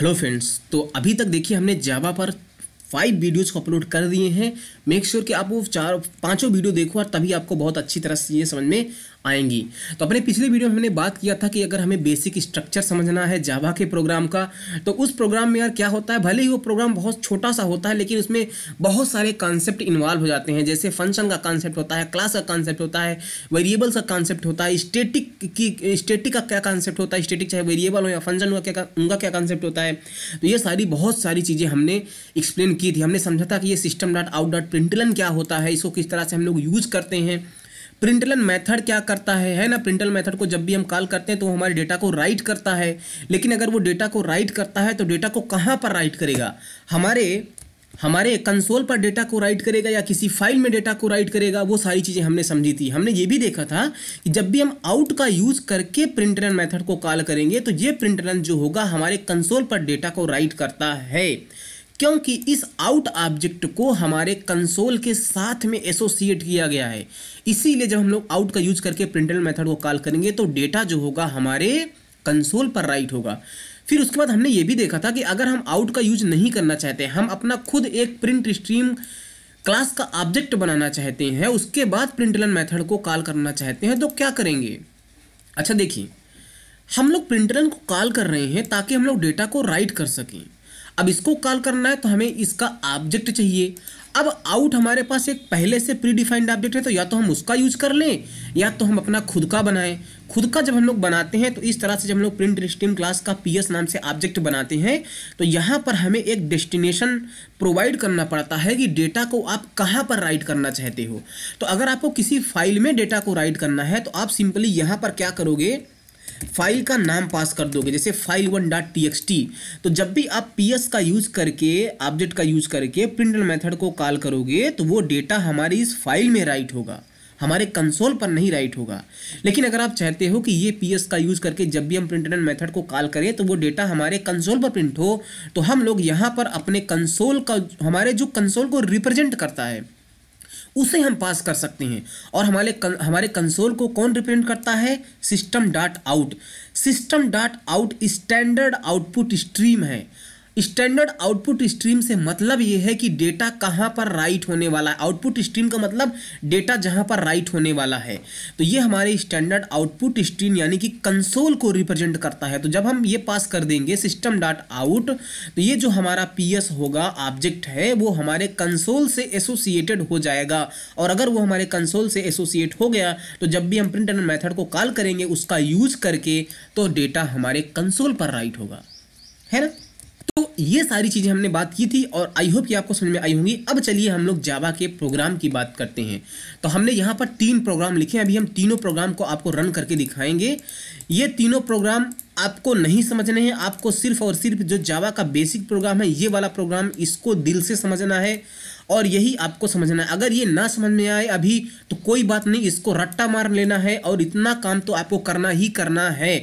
Hello friends तो अभी तक देखिए हमने जावा पर फाइव वीडियोज़ को अपलोड कर दिए हैं मेक श्योर sure कि आप वो चार पांचों वीडियो देखो और तभी आपको बहुत अच्छी तरह से ये समझ में आएंगी तो अपने पिछले वीडियो में हमने बात किया था कि अगर हमें बेसिक स्ट्रक्चर समझना है जावा के प्रोग्राम का तो उस प्रोग्राम में यार क्या होता है भले ही वो प्रोग्राम बहुत छोटा सा होता है लेकिन उसमें बहुत सारे कॉन्सेप्ट इन्वॉल्व हो जाते हैं जैसे फंक्शन का कॉन्सेप्ट होता है क्लास का कॉन्सेप्ट होता है वेरिएबल्स का कॉन्सेप्ट होता है स्टेटिक की स्टेटिक का क्या कॉन्सेप्ट होता है स्टेटिक चाहे वेरिएबल हो या फंक्शन हो क्या उनका क्या कॉन्सेप्ट होता है तो ये सारी बहुत सारी चीज़ें हमने एक्सप्लेन की थी हमने समझा था कि ये system dot out dot println क्या होता है इसको किस तरह से हम लोग यूज़ करते हैं प्रिंटलन मेथड क्या करता है है ना प्रिंटल मेथड को जब भी हम कॉल करते हैं तो हमारे डेटा को राइट करता है लेकिन अगर वो डेटा को राइट करता है तो डेटा को कहाँ पर राइट करेगा हमारे हमारे कंसोल पर डेटा को राइट करेगा या किसी फाइल में डेटा को राइट करेगा वो सारी चीज़ें हमने समझी थी हमने ये भी देखा था कि जब भी हम आउट का यूज़ करके प्रिंट मेथड को कॉल करेंगे तो ये प्रिंटरन जो होगा हमारे कंसोल पर डेटा को राइट करता है क्योंकि इस आउट ऑब्जेक्ट को हमारे कंसोल के साथ में एसोसिएट किया गया है इसीलिए जब हम लोग आउट का यूज करके प्रिंटर मेथड को कॉल करेंगे तो डेटा जो होगा हमारे कंसोल पर राइट होगा फिर उसके बाद हमने ये भी देखा था कि अगर हम आउट का यूज नहीं करना चाहते हम अपना खुद एक प्रिंट स्ट्रीम क्लास का ऑब्जेक्ट बनाना चाहते हैं उसके बाद प्रिंटलन मेथड को कॉल करना चाहते हैं तो क्या करेंगे अच्छा देखिए हम लोग प्रिंटलन को कॉल कर रहे हैं ताकि हम लोग डेटा को राइट कर सकें अब इसको कॉल करना है तो हमें इसका ऑब्जेक्ट चाहिए अब आउट हमारे पास एक पहले से प्री डिफाइंड ऑब्जेक्ट है तो या तो हम उसका यूज कर लें या तो हम अपना खुद का बनाएं खुद का जब हम लोग बनाते हैं तो इस तरह से जब हम लोग प्रिंट स्ट्रीम क्लास का पीएस नाम से ऑब्जेक्ट बनाते हैं तो यहाँ पर हमें एक डेस्टिनेशन प्रोवाइड करना पड़ता है कि डेटा को आप कहाँ पर राइट करना चाहते हो तो अगर आपको किसी फाइल में डेटा को राइट करना है तो आप सिंपली यहाँ पर क्या करोगे फाइल का नाम पास कर दोगे जैसे file one dot T X T तो जब भी आप पी एस का यूज़ करके ऑब्जेक्ट का यूज़ करके प्रिंटर मेथड को कॉल करोगे तो वो डेटा हमारी इस फाइल में राइट होगा हमारे कंसोल पर नहीं राइट होगा लेकिन अगर आप चाहते हो कि ये पी एस का यूज़ करके जब भी हम प्रिंट मेथड को कॉल करें तो वो डेटा हमारे कंसोल पर प्रिंट हो तो हम लोग यहाँ पर अपने कंसोल का हमारे जो कंसोल को रिप्रेजेंट करता है उसे हम पास कर सकते हैं और हमारे हमारे कंसोल को कौन रिप्रेजेंट करता है system dot out system dot out standard output stream है स्टैंडर्ड आउटपुट स्ट्रीम से मतलब ये है कि डेटा कहाँ पर राइट होने वाला है आउटपुट स्ट्रीम का मतलब डेटा जहाँ पर राइट होने वाला है तो ये हमारे स्टैंडर्ड आउटपुट स्ट्रीम यानी कि कंसोल को रिप्रेजेंट करता है तो जब हम ये पास कर देंगे सिस्टम डॉट आउट तो ये जो हमारा पी होगा ऑब्जेक्ट है वो हमारे कंसोल से एसोसिएटेड हो जाएगा और अगर वो हमारे कंसोल से एसोसिएट हो गया तो जब भी हम प्रिंट एंड मैथड को कॉल करेंगे उसका यूज करके तो डेटा हमारे कंसोल पर राइट होगा है ना तो ये सारी चीज़ें हमने बात की थी और आई होप कि आपको समझ में आई होंगी अब चलिए हम लोग जावा के प्रोग्राम की बात करते हैं तो हमने यहाँ पर तीन प्रोग्राम लिखे हैं अभी हम तीनों प्रोग्राम को आपको रन करके दिखाएंगे ये तीनों प्रोग्राम आपको नहीं समझने हैं आपको सिर्फ और सिर्फ जो जावा का बेसिक प्रोग्राम है ये वाला प्रोग्राम इसको दिल से समझना है और यही आपको समझना है अगर ये ना समझ में आए अभी तो कोई बात नहीं इसको रट्टा मार लेना है और इतना काम तो आपको करना ही करना है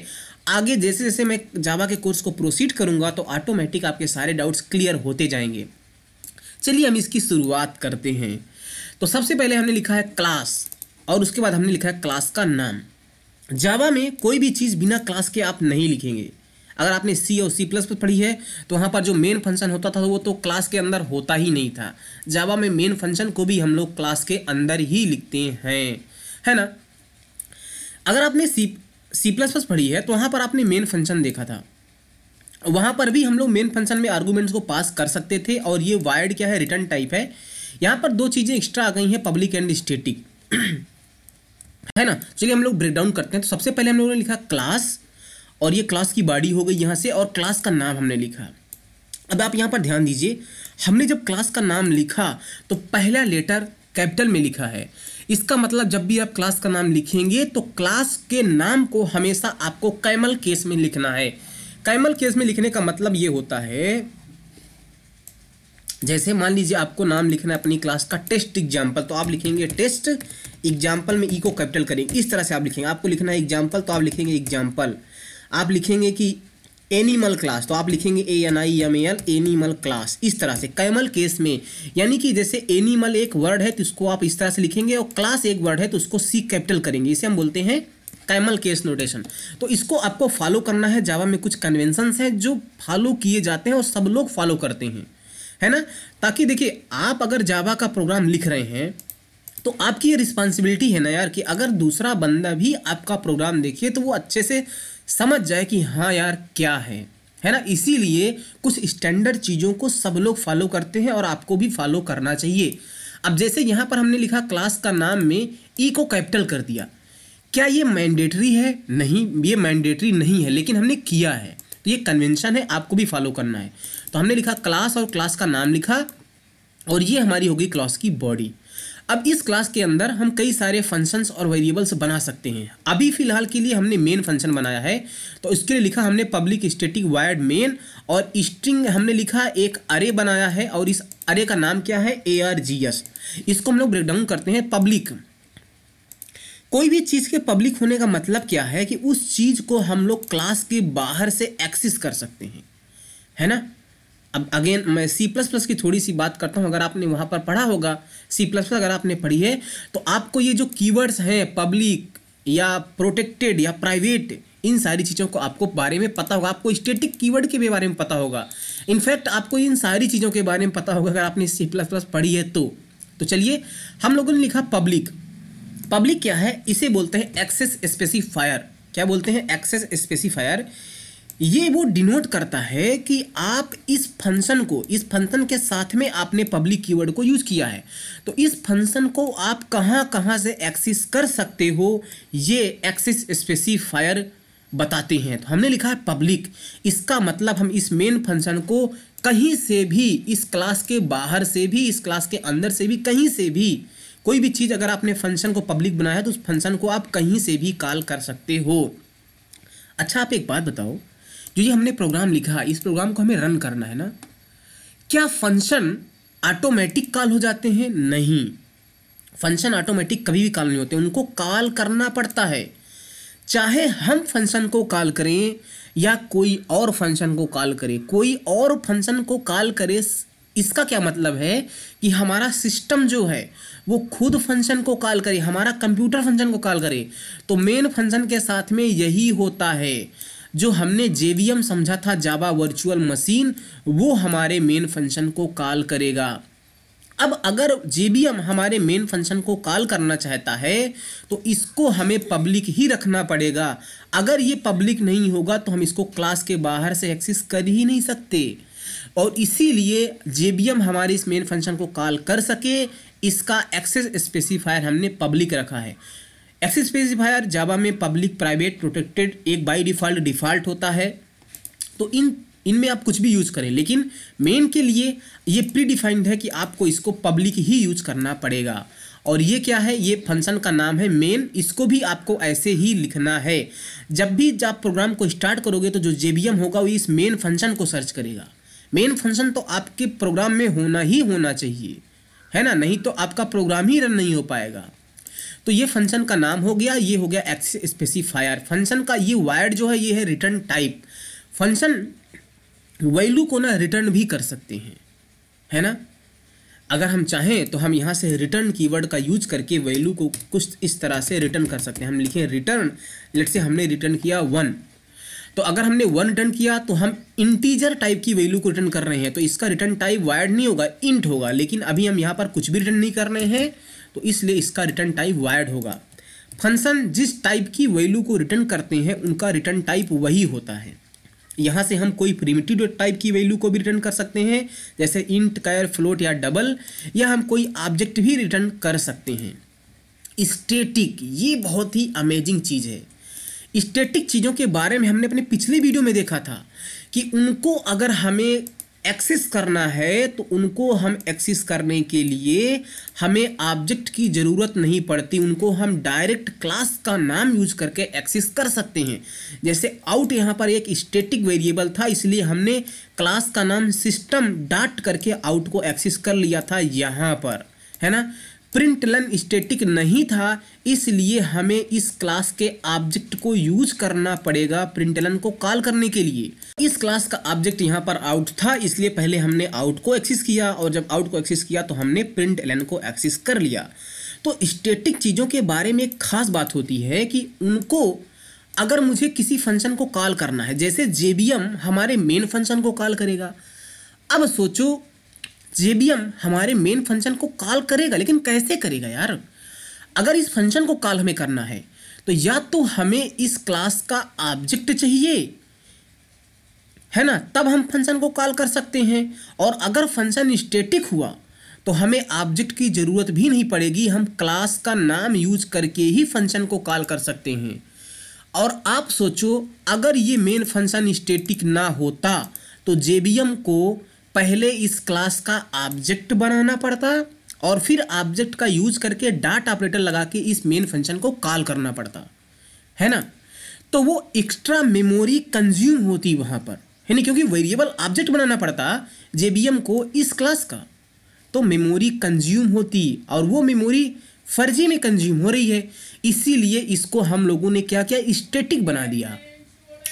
आगे जैसे जैसे मैं जावा के कोर्स को प्रोसीड करूँगा तो ऑटोमेटिक आपके सारे डाउट्स क्लियर होते जाएंगे चलिए हम इसकी शुरुआत करते हैं तो सबसे पहले हमने लिखा है क्लास और उसके बाद हमने लिखा है क्लास का नाम जावा में कोई भी चीज़ बिना क्लास के आप नहीं लिखेंगे अगर आपने सी और सी प्लस पर पढ़ी है तो वहाँ पर जो मेन फंक्शन होता था वो तो क्लास के अंदर होता ही नहीं था जावा में मेन फंक्शन को भी हम लोग क्लास के अंदर ही लिखते हैं है ना अगर आपने सी सी प्लस प्लस पढ़ी है तो वहाँ पर आपने मेन फंक्शन देखा था वहाँ पर भी हम लोग मेन फंक्शन में आर्गूमेंट्स को पास कर सकते थे और ये वायर्ड क्या है रिटर्न टाइप है यहाँ पर दो चीज़ें एक्स्ट्रा आ गई हैं पब्लिक एंड स्टेटिक है ना चलिए हम लोग ब्रेक डाउन करते हैं तो सबसे पहले हम लोगों ने लिखा क्लास और ये क्लास की बॉडी हो गई यहाँ से और क्लास का नाम हमने लिखा अब आप यहाँ पर ध्यान दीजिए हमने जब क्लास का नाम लिखा तो पहला लेटर कैपिटल में लिखा है इसका मतलब जब भी आप क्लास का नाम लिखेंगे तो क्लास के नाम को हमेशा आपको कैमल केस में लिखना है कैमल केस में लिखने का मतलब ये होता है जैसे मान लीजिए आपको नाम लिखना है अपनी क्लास का टेस्ट एग्जाम्पल तो आप लिखेंगे टेस्ट एग्जाम्पल में ई को कैपिटल करेंगे इस तरह से आप लिखेंगे आपको लिखना है एग्जाम्पल तो आप लिखेंगे एग्जाम्पल आप लिखेंगे कि एनिमल क्लास तो आप लिखेंगे A N I M L animal class इस तरह से कैमल केस में यानी कि जैसे एनिमल एक वर्ड है तो इसको आप इस तरह से लिखेंगे और क्लास एक वर्ड है तो उसको सी कैपिटल करेंगे इसे हम बोलते हैं कैमल केस नोटेशन तो इसको आपको फॉलो करना है जावा में कुछ कन्वेंसन्स हैं जो फॉलो किए जाते हैं और सब लोग फॉलो करते हैं है ना ताकि देखिए आप अगर जावा का प्रोग्राम लिख रहे हैं तो आपकी ये रिस्पॉन्सिबिलिटी है ना यार कि अगर दूसरा बंदा भी आपका प्रोग्राम देखिए तो वो अच्छे से समझ जाए कि हाँ यार क्या है है ना इसीलिए कुछ स्टैंडर्ड चीज़ों को सब लोग फॉलो करते हैं और आपको भी फॉलो करना चाहिए अब जैसे यहाँ पर हमने लिखा क्लास का नाम में ई e को कैपिटल कर दिया क्या ये मैंडेटरी है नहीं ये मैंडेटरी नहीं है लेकिन हमने किया है तो ये कन्वेंशन है आपको भी फॉलो करना है तो हमने लिखा क्लास और क्लास का नाम लिखा और ये हमारी होगी क्लास की बॉडी अब इस क्लास के अंदर हम कई सारे फंक्शंस और वेरिएबल्स बना सकते हैं अभी फ़िलहाल के लिए हमने मेन फंक्शन बनाया है तो इसके लिए लिखा हमने पब्लिक स्टेटिक वायर्ड मेन और स्ट्रिंग हमने लिखा एक अरे बनाया है और इस अरे का नाम क्या है ए आर जी एस इसको हम लोग ब्रेकडाउन करते हैं पब्लिक कोई भी चीज़ के पब्लिक होने का मतलब क्या है कि उस चीज़ को हम लोग क्लास के बाहर से एक्सेस कर सकते हैं है ना अब अगेन मैं सी प्लस प्लस की थोड़ी सी बात करता हूँ अगर आपने वहाँ पर पढ़ा होगा सी प्लस प्लस अगर आपने पढ़ी है तो आपको ये जो कीवर्ड्स हैं पब्लिक या प्रोटेक्टेड या प्राइवेट इन सारी चीज़ों को आपको बारे में पता होगा आपको स्टेटिक कीवर्ड के भी बारे में पता होगा इनफैक्ट आपको इन सारी चीज़ों के बारे में पता होगा अगर आपने सी प्लस प्लस पढ़ी है तो तो चलिए हम लोगों ने लिखा पब्लिक पब्लिक क्या है इसे बोलते हैं एक्सेस स्पेसिफायर क्या बोलते हैं एक्सेस स्पेसिफायर ये वो डिनोट करता है कि आप इस फंक्शन को इस फंक्शन के साथ में आपने पब्लिक कीवर्ड को यूज़ किया है तो इस फंक्शन को आप कहाँ कहाँ से एक्सेस कर सकते हो ये एक्सेस स्पेसिफायर बताते हैं तो हमने लिखा है पब्लिक इसका मतलब हम इस मेन फंक्शन को कहीं से भी इस क्लास के बाहर से भी इस क्लास के अंदर से भी कहीं से भी कोई भी चीज़ अगर आपने फंक्शन को पब्लिक बनाया है तो उस फंक्शन को आप कहीं से भी कॉल कर सकते हो अच्छा आप एक बात बताओ जो ये हमने प्रोग्राम लिखा इस प्रोग्राम को हमें रन करना है ना क्या फंक्शन ऑटोमेटिक कॉल हो जाते हैं नहीं फंक्शन ऑटोमेटिक कभी भी कॉल नहीं होते उनको कॉल करना पड़ता है चाहे हम फंक्शन को कॉल करें या कोई और फंक्शन को कॉल करे कोई और फंक्शन को कॉल करे इसका क्या मतलब है कि हमारा सिस्टम जो है वो खुद फंक्शन को कॉल करे हमारा कंप्यूटर फंक्शन को कॉल करे तो मेन फंक्शन के साथ में यही होता है जो हमने जेवीएम समझा था जावा वर्चुअल मशीन वो हमारे मेन फंक्शन को कॉल करेगा अब अगर एम हमारे मेन फंक्शन को कॉल करना चाहता है तो इसको हमें पब्लिक ही रखना पड़ेगा अगर ये पब्लिक नहीं होगा तो हम इसको क्लास के बाहर से एक्सेस कर ही नहीं सकते और इसीलिए एम हमारे इस मेन फंक्शन को कॉल कर सके इसका एक्सेस स्पेसिफायर हमने पब्लिक रखा है एक्सेस स्पेसिफायर जावा में पब्लिक प्राइवेट प्रोटेक्टेड एक बाई डिफ़ॉल्ट डिफ़ॉल्ट होता है तो इन इनमें आप कुछ भी यूज़ करें लेकिन मेन के लिए ये प्री डिफाइंड है कि आपको इसको पब्लिक ही यूज़ करना पड़ेगा और ये क्या है ये फंक्शन का नाम है मेन इसको भी आपको ऐसे ही लिखना है जब भी आप प्रोग्राम को स्टार्ट करोगे तो जो जे होगा वो इस मेन फंक्शन को सर्च करेगा मेन फंक्शन तो आपके प्रोग्राम में होना ही होना चाहिए है ना नहीं तो आपका प्रोग्राम ही रन नहीं हो पाएगा तो ये फंक्शन का नाम हो गया ये हो गया एक्स स्पेसिफायर फंक्शन का ये वायर जो है ये है रिटर्न टाइप फंक्शन वैल्यू को ना रिटर्न भी कर सकते हैं है ना अगर हम चाहें तो हम यहाँ से रिटर्न कीवर्ड का यूज करके वैल्यू को कुछ इस तरह से रिटर्न कर सकते हैं हम लिखें रिटर्न लेट से हमने रिटर्न किया वन तो अगर हमने वन रिटर्न किया तो हम इंटीजर टाइप की वैल्यू को रिटर्न कर रहे हैं तो इसका रिटर्न टाइप वायर्ड नहीं होगा इंट होगा लेकिन अभी हम यहाँ पर कुछ भी रिटर्न नहीं कर रहे हैं तो इसलिए इसका रिटर्न टाइप वायर्ड होगा फंक्शन जिस टाइप की वैल्यू को रिटर्न करते हैं उनका रिटर्न टाइप वही होता है यहाँ से हम कोई प्रिमिटिव टाइप की वैल्यू को भी रिटर्न कर सकते हैं जैसे इंट कैर फ्लोट या डबल या हम कोई ऑब्जेक्ट भी रिटर्न कर सकते हैं स्टेटिक ये बहुत ही अमेजिंग चीज़ है स्टेटिक चीज़ों के बारे में हमने अपने पिछले वीडियो में देखा था कि उनको अगर हमें एक्सेस करना है तो उनको हम एक्सेस करने के लिए हमें ऑब्जेक्ट की ज़रूरत नहीं पड़ती उनको हम डायरेक्ट क्लास का नाम यूज करके एक्सेस कर सकते हैं जैसे आउट यहाँ पर एक स्टेटिक वेरिएबल था इसलिए हमने क्लास का नाम सिस्टम डाट करके आउट को एक्सेस कर लिया था यहाँ पर है ना प्रिंटलन स्टेटिक नहीं था इसलिए हमें इस क्लास के ऑब्जेक्ट को यूज करना पड़ेगा प्रिंटलन को कॉल करने के लिए इस क्लास का ऑब्जेक्ट यहाँ पर आउट था इसलिए पहले हमने आउट को एक्सेस किया और जब आउट को एक्सेस किया तो हमने प्रिंटलन को एक्सेस कर लिया तो स्टेटिक चीज़ों के बारे में एक खास बात होती है कि उनको अगर मुझे किसी फंक्शन को कॉल करना है जैसे जे हमारे मेन फंक्शन को कॉल करेगा अब सोचो जे हमारे मेन फंक्शन को कॉल करेगा लेकिन कैसे करेगा यार अगर इस फंक्शन को कॉल हमें करना है तो या तो हमें इस क्लास का ऑब्जेक्ट चाहिए है ना तब हम फंक्शन को कॉल कर सकते हैं और अगर फंक्शन स्टेटिक हुआ तो हमें ऑब्जेक्ट की ज़रूरत भी नहीं पड़ेगी हम क्लास का नाम यूज करके ही फंक्शन को कॉल कर सकते हैं और आप सोचो अगर ये मेन फंक्शन स्टेटिक ना होता तो जे को पहले इस क्लास का ऑब्जेक्ट बनाना पड़ता और फिर ऑब्जेक्ट का यूज करके डाट ऑपरेटर लगा के इस मेन फंक्शन को कॉल करना पड़ता है ना तो वो एक्स्ट्रा मेमोरी कंज्यूम होती वहाँ पर है ना क्योंकि वेरिएबल ऑब्जेक्ट बनाना पड़ता जेबीएम को इस क्लास का तो मेमोरी कंज्यूम होती और वो मेमोरी फर्जी में कंज्यूम हो रही है इसीलिए इसको हम लोगों ने क्या किया स्टेटिक बना दिया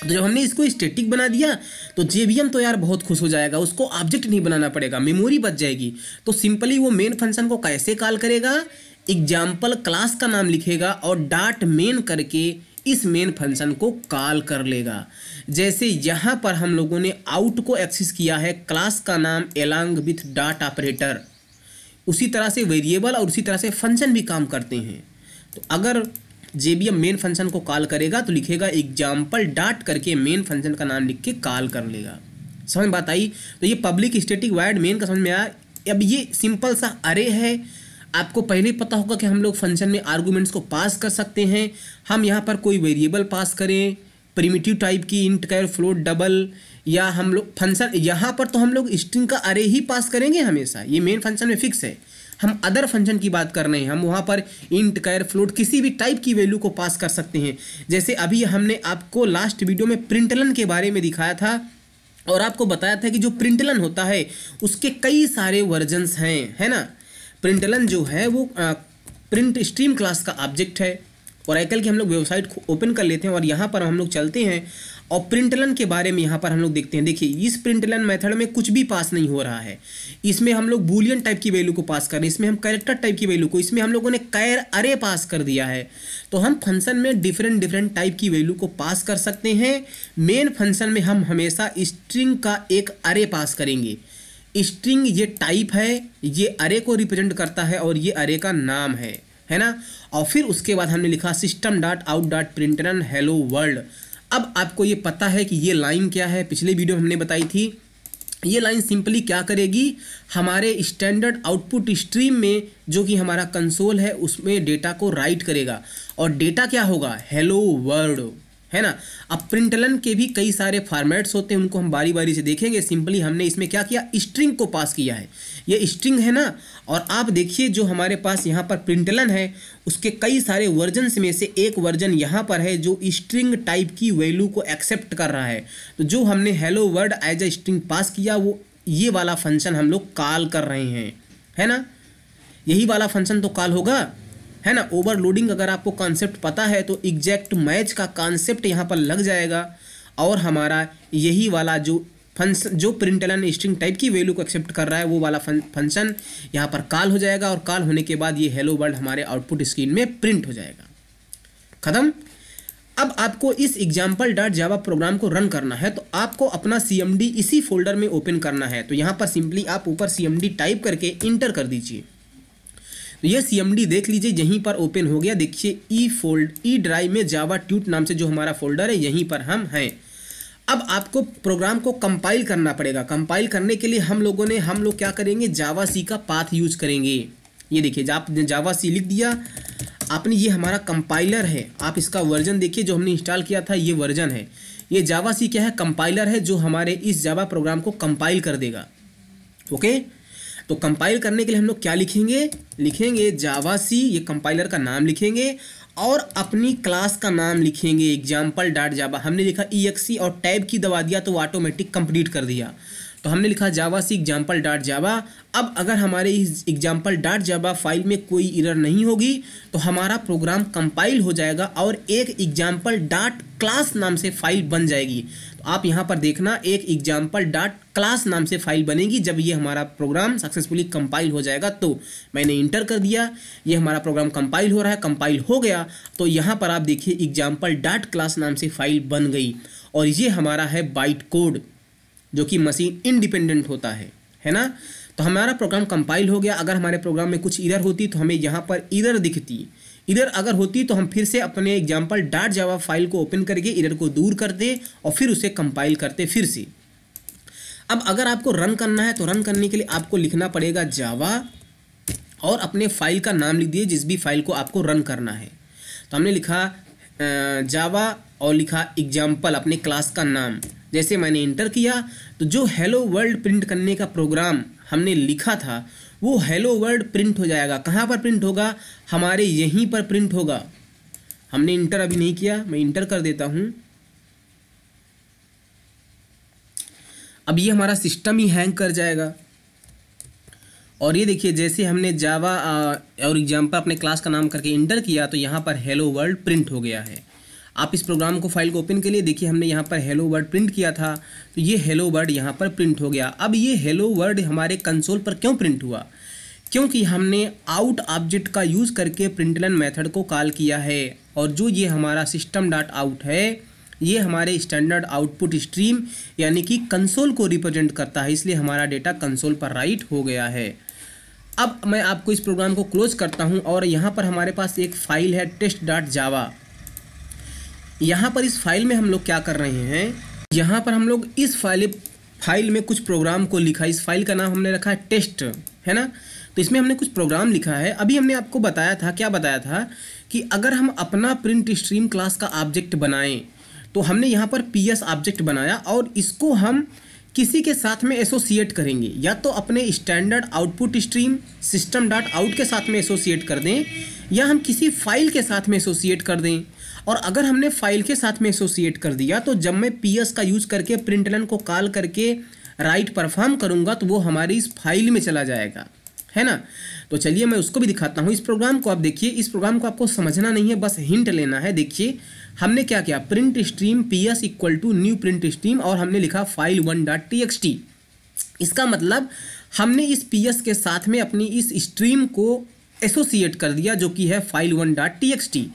तो जब हमने इसको स्टेटिक बना दिया तो जे तो यार बहुत खुश हो जाएगा उसको ऑब्जेक्ट नहीं बनाना पड़ेगा मेमोरी बच जाएगी तो सिंपली वो मेन फंक्शन को कैसे कॉल करेगा एग्जाम्पल क्लास का नाम लिखेगा और डाट मेन करके इस मेन फंक्शन को कॉल कर लेगा जैसे यहाँ पर हम लोगों ने आउट को एक्सेस किया है क्लास का नाम एलॉन्ग विथ डाट ऑपरेटर उसी तरह से वेरिएबल और उसी तरह से फंक्शन भी काम करते हैं तो अगर जेबीएम मेन फंक्शन को कॉल करेगा तो लिखेगा एग्जाम्पल डाट करके मेन फंक्शन का नाम लिख के कॉल कर लेगा समझ बात आई तो ये पब्लिक स्टेटिक वाइड मेन का समझ में आया अब ये सिंपल सा अरे है आपको पहले ही पता होगा कि हम लोग फंक्शन में आर्गूमेंट्स को पास कर सकते हैं हम यहाँ पर कोई वेरिएबल पास करें प्रिमिटिव टाइप की इंट कैर फ्लोट डबल या हम लोग फंक्शन यहाँ पर तो हम लोग स्ट्रिंग का अरे ही पास करेंगे हमेशा ये मेन फंक्शन में फिक्स है हम अदर फंक्शन की बात कर रहे हैं हम वहाँ पर इंट कैर फ्लोट किसी भी टाइप की वैल्यू को पास कर सकते हैं जैसे अभी हमने आपको लास्ट वीडियो में प्रिंटलन के बारे में दिखाया था और आपको बताया था कि जो प्रिंटलन होता है उसके कई सारे वर्जन्स हैं है ना प्रिंटलन जो है वो आ, प्रिंट स्ट्रीम क्लास का ऑब्जेक्ट है और आइकल की हम लोग वेबसाइट ओपन कर लेते हैं और यहाँ पर हम लोग चलते हैं और प्रिंटलन के बारे में यहाँ पर हम लोग देखते हैं देखिए इस प्रिंटलन मेथड में कुछ भी पास नहीं हो रहा है इसमें हम लोग बुलियन टाइप की वैल्यू को पास कर रहे हैं इसमें हम कैरेक्टर टाइप की वैल्यू को इसमें हम लोगों ने कैर अरे पास कर दिया है तो हम फंक्शन में डिफरेंट डिफरेंट टाइप की वैल्यू को पास कर सकते हैं मेन फंक्शन में हम हमेशा स्ट्रिंग का एक अरे पास करेंगे स्ट्रिंग ये टाइप है ये अरे को रिप्रेजेंट करता है और ये अरे का नाम है है ना और फिर उसके बाद हमने लिखा system dot out dot println hello world अब आपको ये पता है कि ये लाइन क्या है पिछले वीडियो हमने बताई थी ये लाइन सिंपली क्या करेगी हमारे स्टैंडर्ड आउटपुट स्ट्रीम में जो कि हमारा कंसोल है उसमें डेटा को राइट करेगा और डेटा क्या होगा हेलो वर्ल्ड है ना अब प्रिंटलन के भी कई सारे फॉर्मेट्स होते हैं उनको हम बारी बारी से देखेंगे सिंपली हमने इसमें क्या किया स्ट्रिंग को पास किया है ये स्ट्रिंग है ना और आप देखिए जो हमारे पास यहाँ पर प्रिंटलन है उसके कई सारे वर्जनस में से एक वर्जन यहाँ पर है जो स्ट्रिंग टाइप की वैल्यू को एक्सेप्ट कर रहा है तो जो हमने hello world as a string pass किया वो ये वाला फंक्शन हम लोग कॉल कर रहे हैं है ना यही वाला फंक्शन तो कॉल होगा है ना ओवरलोडिंग अगर आपको कॉन्सेप्ट पता है तो एग्जैक्ट मैच का कॉन्सेप्ट यहाँ पर लग जाएगा और हमारा यही वाला जो फंक्शन जो प्रिंट एंड स्ट्रिंग टाइप की वैल्यू को एक्सेप्ट कर रहा है वो वाला फंक्शन यहाँ पर कॉल हो जाएगा और कॉल होने के बाद ये हेलो वर्ल्ड हमारे आउटपुट स्क्रीन में प्रिंट हो जाएगा ख़त्म अब आपको इस एग्जाम्पल डॉट जावा प्रोग्राम को रन करना है तो आपको अपना सी इसी फोल्डर में ओपन करना है तो यहाँ पर सिंपली आप ऊपर सी टाइप करके इंटर कर दीजिए तो ये सी देख लीजिए यहीं पर ओपन हो गया देखिए ई फोल्ड ई ड्राइव में जावा ट्यूट नाम से जो हमारा फोल्डर है यहीं पर हम हैं अब आपको प्रोग्राम को कंपाइल करना पड़ेगा कंपाइल करने के लिए हम लोगों ने हम लोग क्या करेंगे जावा सी का पाथ यूज करेंगे ये देखिए आपने जावा सी लिख दिया आपने ये हमारा कंपाइलर है आप इसका वर्जन देखिए जो हमने इंस्टॉल किया था ये वर्जन है ये जावा सी क्या है कंपाइलर है जो हमारे इस जावा प्रोग्राम को कंपाइल कर देगा ओके okay? तो कंपाइल करने के लिए हम लोग क्या लिखेंगे लिखेंगे जावा सी ये कंपाइलर का नाम लिखेंगे और अपनी क्लास का नाम लिखेंगे एग्जाम्पल डाट जावा हमने लिखा ई e और टैब की दबा दिया तो ऑटोमेटिक कंप्लीट कर दिया तो हमने लिखा जावा सी एग्जाम्पल डॉट जावा अब अगर हमारे इस एग्जाम्पल डॉट जावा फाइल में कोई इरर नहीं होगी तो हमारा प्रोग्राम कंपाइल हो जाएगा और एक एग्जाम्पल डॉट क्लास नाम से फाइल बन जाएगी तो आप यहाँ पर देखना एक एग्जाम्पल डॉट क्लास नाम से फाइल बनेगी जब ये हमारा प्रोग्राम सक्सेसफुली कंपाइल हो जाएगा तो मैंने इंटर कर दिया ये हमारा प्रोग्राम कंपाइल हो रहा है कंपाइल हो गया तो यहाँ पर आप देखिए एग्जाम्पल डॉट क्लास नाम से फाइल बन गई और ये हमारा है बाइट कोड जो कि मशीन इंडिपेंडेंट होता है है ना तो हमारा प्रोग्राम कंपाइल हो गया अगर हमारे प्रोग्राम में कुछ इधर होती तो हमें यहाँ पर इधर दिखती इधर अगर होती तो हम फिर से अपने एग्जाम्पल डाट जावा फाइल को ओपन करके इधर को दूर करते और फिर उसे कंपाइल करते फिर से अब अगर आपको रन करना है तो रन करने के लिए आपको लिखना पड़ेगा जावा और अपने फाइल का नाम लिख दिए जिस भी फाइल को आपको रन करना है तो हमने लिखा जावा और लिखा एग्जाम्पल अपने क्लास का नाम जैसे मैंने इंटर किया तो जो हेलो वर्ल्ड प्रिंट करने का प्रोग्राम हमने लिखा था वो हेलो वर्ल्ड प्रिंट हो जाएगा कहाँ पर प्रिंट होगा हमारे यहीं पर प्रिंट होगा हमने इंटर अभी नहीं किया मैं इंटर कर देता हूँ अब ये हमारा सिस्टम ही हैंग कर जाएगा और ये देखिए जैसे हमने जावा और एग्जाम्पल अपने क्लास का नाम करके इंटर किया तो यहाँ पर हेलो वर्ल्ड प्रिंट हो गया है आप इस प्रोग्राम को फाइल को ओपन के लिए देखिए हमने यहाँ पर हेलो वर्ड प्रिंट किया था तो ये हेलो वर्ड यहाँ पर प्रिंट हो गया अब ये हेलो वर्ड हमारे कंसोल पर क्यों प्रिंट हुआ क्योंकि हमने आउट ऑब्जेक्ट का यूज़ करके प्रिंटलन मेथड को कॉल किया है और जो ये हमारा सिस्टम डॉट आउट है ये हमारे स्टैंडर्ड आउटपुट स्ट्रीम यानी कि कंसोल को रिप्रेजेंट करता है इसलिए हमारा डेटा कंसोल पर राइट हो गया है अब मैं आपको इस प्रोग्राम को क्लोज करता हूँ और यहाँ पर हमारे पास एक फ़ाइल है टेस्ट डॉट जावा यहाँ पर इस फाइल में हम लोग क्या कर रहे हैं यहाँ पर हम लोग इस फाइल फाइल में कुछ प्रोग्राम को लिखा इस फाइल का नाम हमने रखा है टेस्ट है ना तो इसमें हमने कुछ प्रोग्राम लिखा है अभी हमने आपको बताया था क्या बताया था कि अगर हम अपना प्रिंट स्ट्रीम क्लास का ऑब्जेक्ट बनाएं तो हमने यहाँ पर पी एस ऑब्जेक्ट बनाया और इसको हम किसी के साथ में एसोसिएट करेंगे या तो अपने standard output stream system dot out के साथ में एसोसिएट कर दें या हम किसी फाइल के साथ में एसोसिएट कर दें और अगर हमने फाइल के साथ में एसोसिएट कर दिया तो जब मैं पी का यूज़ करके प्रिंटलन को कॉल करके राइट परफॉर्म करूंगा तो वो हमारी इस फाइल में चला जाएगा है ना तो चलिए मैं उसको भी दिखाता हूँ इस प्रोग्राम को आप देखिए इस प्रोग्राम को आपको समझना नहीं है बस हिंट लेना है देखिए हमने क्या किया print stream P S equal to new print stream और हमने लिखा file one dot T X T इसका मतलब हमने इस पी एस के साथ में अपनी इस स्ट्रीम को एसोसिएट कर दिया जो कि है file one dot T X T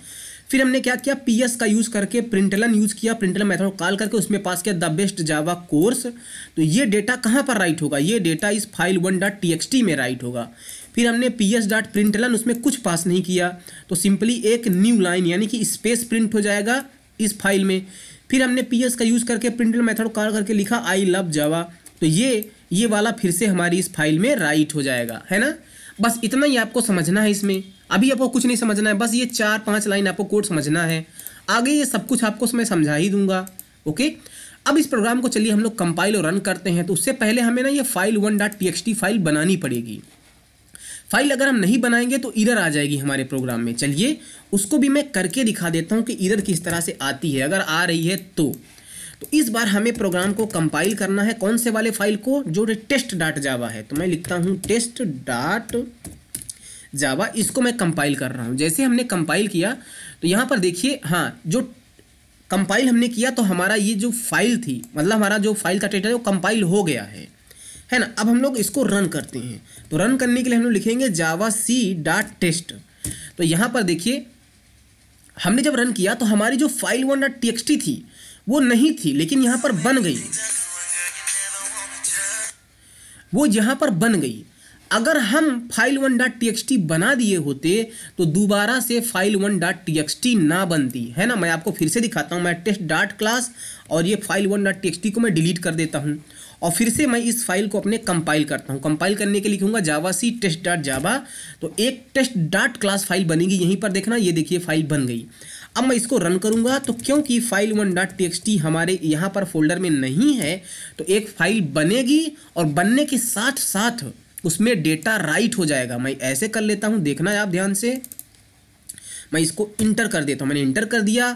फिर हमने क्या किया पी एस का यूज़ करके प्रिंटलन यूज़ किया प्रिंटलन मेथड कॉल करके उसमें पास किया द बेस्ट जावा कोर्स तो ये डेटा कहाँ पर राइट होगा ये डेटा इस file one dot T X T में राइट होगा फिर हमने पी एस डॉट प्रिंटलन उसमें कुछ पास नहीं किया तो सिंपली एक न्यू लाइन यानी कि स्पेस प्रिंट हो जाएगा इस फाइल में फिर हमने पी एस का यूज़ करके प्रिंटल मेथड कॉल करके लिखा आई लव जावा तो ये ये वाला फिर से हमारी इस फाइल में राइट हो जाएगा है ना बस इतना ही आपको समझना है इसमें अभी आपको कुछ नहीं समझना है बस ये चार पाँच लाइन आपको कोड समझना है आगे ये सब कुछ आपको मैं समझा ही दूंगा ओके अब इस प्रोग्राम को चलिए हम लोग कंपाइल और रन करते हैं तो उससे पहले हमें ना ये file one dot P file बनानी पड़ेगी फाइल अगर हम नहीं बनाएंगे तो इधर आ जाएगी हमारे प्रोग्राम में चलिए उसको भी मैं करके दिखा देता हूँ कि इधर किस तरह से आती है अगर आ रही है तो तो इस बार हमें प्रोग्राम को कंपाइल करना है कौन से वाले फाइल को जो टेस्ट डाट जावा है तो मैं लिखता हूँ टेस्ट डाट जावा इसको मैं कंपाइल कर रहा हूँ जैसे हमने कंपाइल किया तो यहाँ पर देखिए हाँ जो कंपाइल हमने किया तो हमारा ये जो फाइल थी मतलब हमारा जो फाइल का टेटा है वो कंपाइल हो गया है है ना अब हम लोग इसको रन करते हैं तो रन करने के लिए हम लोग लिखेंगे जावा सी डॉट टेस्ट तो यहाँ पर देखिए हमने जब रन किया तो हमारी जो फाइल वन डॉट टी थी वो नहीं थी लेकिन यहाँ पर बन गई वो यहाँ पर बन गई अगर हम फाइल वन डॉट टी बना दिए होते तो दोबारा से फाइल वन डॉट टी ना बनती है ना मैं आपको फिर से दिखाता हूँ मैं टेस्ट डॉट क्लास और ये फाइल वन डॉट टी को मैं डिलीट कर देता हूँ और फिर से मैं इस फाइल को अपने कंपाइल करता हूँ कंपाइल करने के लिखूंगा जावा सी टेस्ट डॉट जावा तो एक टेस्ट डॉट क्लास फाइल बनेगी यहीं पर देखना ये देखिए फाइल बन गई अब मैं इसको रन करूंगा तो क्योंकि file one dot T X T हमारे यहाँ पर फोल्डर में नहीं है तो एक फाइल बनेगी और बनने के साथ साथ उसमें डेटा राइट हो जाएगा मैं ऐसे कर लेता हूँ देखना आप ध्यान से मैं इसको इंटर कर देता हूँ मैंने इंटर कर दिया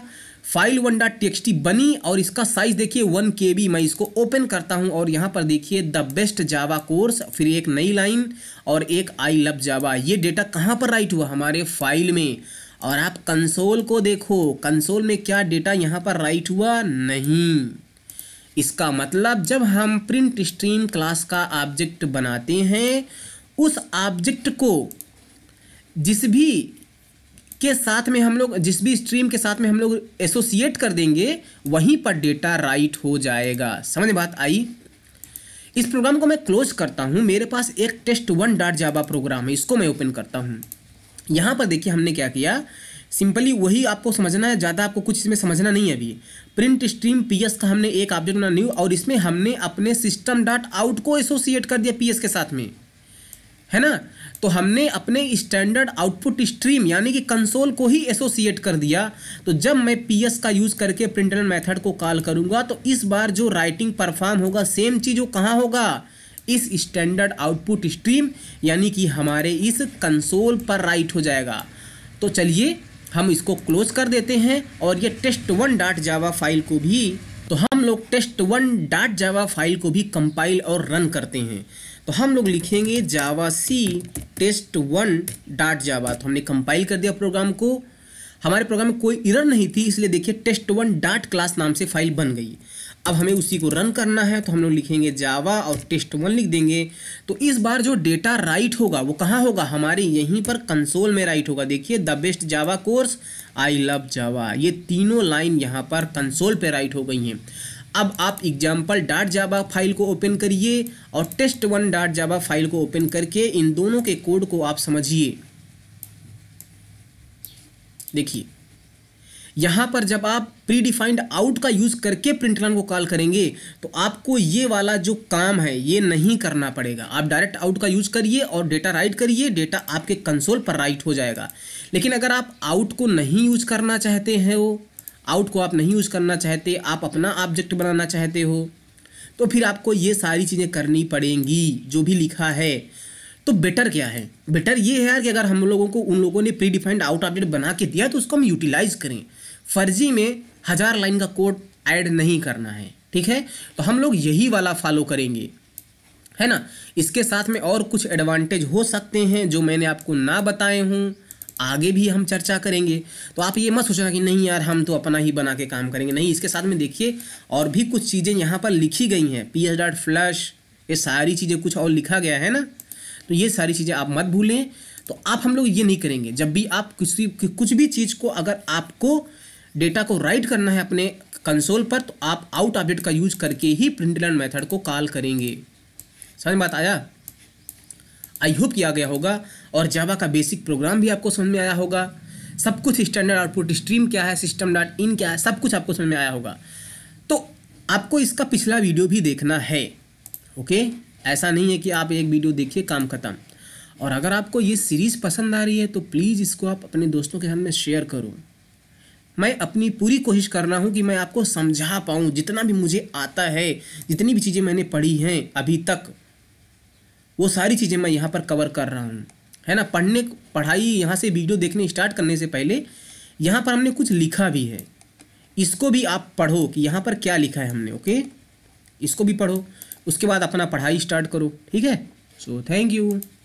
फाइल वन डॉट टेक्सटी बनी और इसका साइज देखिए वन के बी मैं इसको ओपन करता हूँ और यहाँ पर देखिए द बेस्ट जावा कोर्स फिर एक नई लाइन और एक आई लव जावा ये डेटा कहाँ पर राइट हुआ हमारे फाइल में और आप कंसोल को देखो कंसोल में क्या डेटा यहाँ पर राइट हुआ नहीं इसका मतलब जब हम प्रिंट स्ट्रीम क्लास का ऑब्जेक्ट बनाते हैं उस ऑब्जेक्ट को जिस भी के साथ में हम लोग जिस भी स्ट्रीम के साथ में हम लोग एसोसिएट कर देंगे वहीं पर डेटा राइट हो जाएगा समझ बात आई इस प्रोग्राम को मैं क्लोज करता हूँ मेरे पास एक test one dot Java program है इसको मैं ओपन करता हूँ यहाँ पर देखिए हमने क्या किया सिंपली वही आपको समझना है ज़्यादा आपको कुछ इसमें समझना नहीं है अभी प्रिंट स्ट्रीम पीएस का हमने एक ऑब्जेक्ट बना न्यू और इसमें हमने अपने सिस्टम डॉट आउट को एसोसिएट कर दिया पीएस के साथ में है ना तो हमने अपने स्टैंडर्ड आउटपुट स्ट्रीम यानी कि कंसोल को ही एसोसिएट कर दिया तो जब मैं पी एस का यूज़ करके प्रिंटर मेथड को कॉल करूँगा तो इस बार जो राइटिंग परफॉर्म होगा सेम चीज़ वो कहाँ होगा इस स्टैंडर्ड आउटपुट स्ट्रीम यानी कि हमारे इस कंसोल पर राइट हो जाएगा तो चलिए हम इसको क्लोज कर देते हैं और ये test one dot Java file को भी तो हम लोग test one dot Java file को भी कंपाइल और रन करते हैं तो हम लोग लिखेंगे javac test one dot Java तो हमने कंपाइल कर दिया प्रोग्राम को हमारे प्रोग्राम में कोई इरर नहीं थी इसलिए देखिए टेस्ट वन डाट क्लास नाम से फाइल बन गई अब हमें उसी को रन करना है तो हम लोग लिखेंगे जावा और टेस्ट वन लिख देंगे तो इस बार जो डेटा राइट होगा वो कहाँ होगा हमारे यहीं पर कंसोल में राइट होगा देखिए the best Java course I love Java ये तीनों लाइन यहाँ पर कंसोल पे राइट हो गई हैं अब आप एग्जाम्पल डाट जाबा फाइल को ओपन करिए और test one dot Java file को ओपन करके इन दोनों के कोड को आप समझिए देखिए यहां पर जब आप प्री डिफाइंड आउट का यूज़ करके प्रिंटलन को कॉल करेंगे तो आपको ये वाला जो काम है ये नहीं करना पड़ेगा आप डायरेक्ट आउट का यूज़ करिए और डेटा राइट करिए डेटा आपके कंसोल पर राइट हो जाएगा लेकिन अगर आप आउट को नहीं यूज करना चाहते हैं वो आउट को आप नहीं यूज़ करना चाहते आप अपना ऑब्जेक्ट बनाना चाहते हो तो फिर आपको ये सारी चीज़ें करनी पड़ेंगी जो भी लिखा है तो बेटर क्या है बेटर ये है यार कि अगर हम लोगों को उन लोगों ने प्री डिफाइंड आउट ऑब्जेक्ट बना के दिया तो उसको हम यूटिलाइज़ करें फर्जी में हज़ार लाइन का कोड ऐड नहीं करना है ठीक है तो हम लोग यही वाला फॉलो करेंगे है ना इसके साथ में और कुछ एडवांटेज हो सकते हैं जो मैंने आपको ना बताए हूँ आगे भी हम चर्चा करेंगे तो आप ये मत सोचना कि नहीं यार हम तो अपना ही बना के काम करेंगे नहीं इसके साथ में देखिए और भी कुछ चीज़ें यहाँ पर लिखी गई हैं पी एच डॉट फ्लश ये सारी चीज़ें कुछ और लिखा गया है ना तो ये सारी चीज़ें आप मत भूलें तो आप हम लोग ये नहीं करेंगे जब भी आप किसी कुछ भी चीज़ को अगर आपको डेटा को राइट करना है अपने कंसोल पर तो आप आउट अपडेट का यूज करके ही प्रिंट प्रिंटलन मेथड को कॉल करेंगे समझ बात आया आई होप किया गया होगा और जावा का बेसिक प्रोग्राम भी आपको समझ में आया होगा सब कुछ स्टैंडर्ड आउटपुट स्ट्रीम क्या है सिस्टम डॉट इन क्या है सब कुछ आपको समझ में आया होगा तो आपको इसका पिछला वीडियो भी देखना है ओके ऐसा नहीं है कि आप एक वीडियो देखिए काम खत्म और अगर आपको ये सीरीज़ पसंद आ रही है तो प्लीज़ इसको आप अपने दोस्तों के साथ में शेयर करो मैं अपनी पूरी कोशिश कर रहा हूँ कि मैं आपको समझा पाऊँ जितना भी मुझे आता है जितनी भी चीज़ें मैंने पढ़ी हैं अभी तक वो सारी चीज़ें मैं यहाँ पर कवर कर रहा हूँ है ना पढ़ने पढ़ाई यहाँ से वीडियो देखने स्टार्ट करने से पहले यहाँ पर हमने कुछ लिखा भी है इसको भी आप पढ़ो कि यहाँ पर क्या लिखा है हमने ओके इसको भी पढ़ो उसके बाद अपना पढ़ाई स्टार्ट करो ठीक है सो थैंक यू